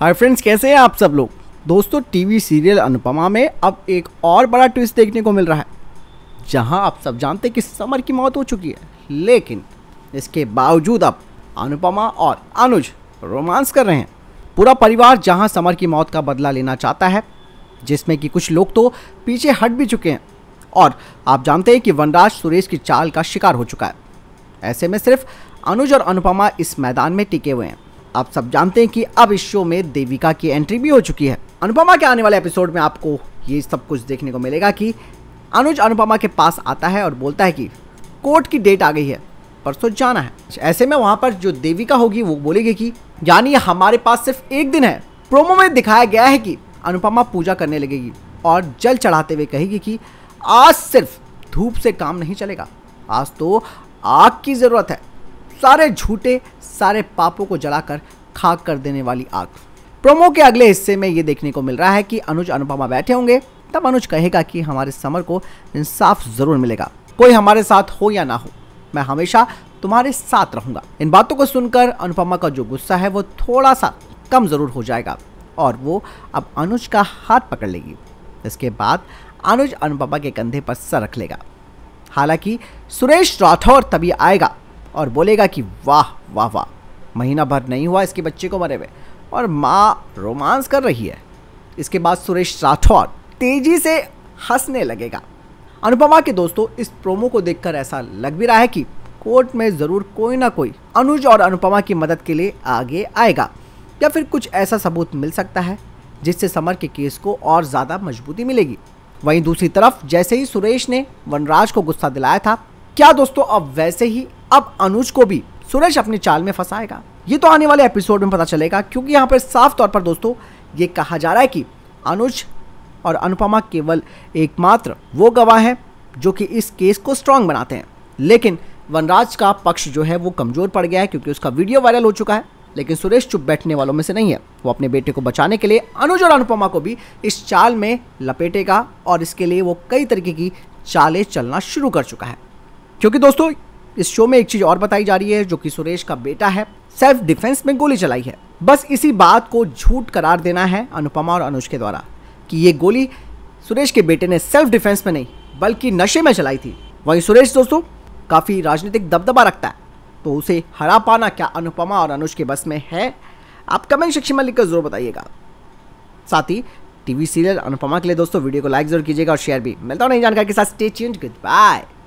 hi friends कैसे हैं आप सब लोग दोस्तों टीवी सीरियल अनुपमा में अब एक और बड़ा ट्विस्ट देखने को मिल रहा है जहां आप सब जानते हैं कि समर की मौत हो चुकी है लेकिन इसके बावजूद अब अनुपमा और अनुज रोमांस कर रहे हैं पूरा परिवार जहां समर की मौत का बदला लेना चाहता है जिसमें कि कुछ लोग तो पीछे हट भी चुके हैं और आप जानते हैं कि वनराज सुरेश की चाल का शिकार हो चुका है ऐसे में सिर्फ अनुज और अनुपमा इस मैदान में टिके हुए हैं आप सब जानते हैं कि अब इस शो में देविका की एंट्री भी हो चुकी है अनुपमा के आने वाले एपिसोड में आपको ये सब कुछ देखने को मिलेगा कि अनुज अनुपमा के पास आता है और बोलता है कि कोर्ट की डेट आ गई है परसों जाना है ऐसे में वहाँ पर जो देविका होगी वो बोलेगी कि यानी हमारे पास सिर्फ एक दिन है प्रोमो में दिखाया गया है कि अनुपमा पूजा करने लगेगी और जल चढ़ाते हुए कहेगी कि आज सिर्फ धूप से काम नहीं चलेगा आज तो आग की ज़रूरत है सारे झूठे सारे पापों को जलाकर खाक कर देने वाली आग प्रोमो के अगले हिस्से में ये देखने को मिल रहा है कि अनुज अनुपमा बैठे होंगे तब अनुज कहेगा कि हमारे समर को इंसाफ जरूर मिलेगा कोई हमारे साथ हो या ना हो मैं हमेशा तुम्हारे साथ रहूंगा इन बातों को सुनकर अनुपमा का जो गुस्सा है वो थोड़ा सा कम ज़रूर हो जाएगा और वो अब अनुज का हाथ पकड़ लेगी इसके बाद अनुज अनुपमा के कंधे पर सर रख लेगा हालांकि सुरेश राठौर तभी आएगा और बोलेगा कि वाह वाह वाह महीना भर नहीं हुआ इसके बच्चे को मरे हुए और माँ रोमांस कर रही है इसके बाद सुरेश राठौर तेजी से हंसने लगेगा अनुपमा के दोस्तों इस प्रोमो को देखकर ऐसा लग भी रहा है कि कोर्ट में ज़रूर कोई ना कोई अनुज और अनुपमा की मदद के लिए आगे आएगा या फिर कुछ ऐसा सबूत मिल सकता है जिससे समर के केस को और ज़्यादा मजबूती मिलेगी वहीं दूसरी तरफ जैसे ही सुरेश ने वनराज को गुस्सा दिलाया था क्या दोस्तों अब वैसे ही अब अनुज को भी सुरेश अपनी चाल में फंसाएगा ये तो आने वाले एपिसोड में पता चलेगा क्योंकि यहाँ पर साफ तौर पर दोस्तों ये कहा जा रहा है कि अनुज और अनुपमा केवल एकमात्र वो गवाह हैं जो कि इस केस को स्ट्रांग बनाते हैं लेकिन वनराज का पक्ष जो है वो कमज़ोर पड़ गया है क्योंकि उसका वीडियो वायरल हो चुका है लेकिन सुरेश चुप बैठने वालों में से नहीं है वो अपने बेटे को बचाने के लिए अनुज और अनुपमा को भी इस चाल में लपेटेगा और इसके लिए वो कई तरीके की चालें चलना शुरू कर चुका है क्योंकि दोस्तों इस शो में एक चीज और बताई जा रही है जो कि सुरेश का बेटा है सेल्फ डिफेंस में गोली चलाई है बस इसी बात को झूठ करार देना है अनुपमा और अनुज के द्वारा कि ये गोली सुरेश के बेटे ने सेल्फ डिफेंस में नहीं बल्कि नशे में चलाई थी वहीं सुरेश दोस्तों काफ़ी राजनीतिक दबदबा रखता है तो उसे हरा पाना क्या अनुपमा और अनुज के बस में है आप कमेंट सेक्शन में लिखकर जरूर बताइएगा साथ ही टीवी सीरियल अनुपमा के लिए दोस्तों वीडियो को लाइक जरूर कीजिएगा और शेयर भी मिलता हूँ नई जानकारी के साथ स्टे चेंज गुड बाय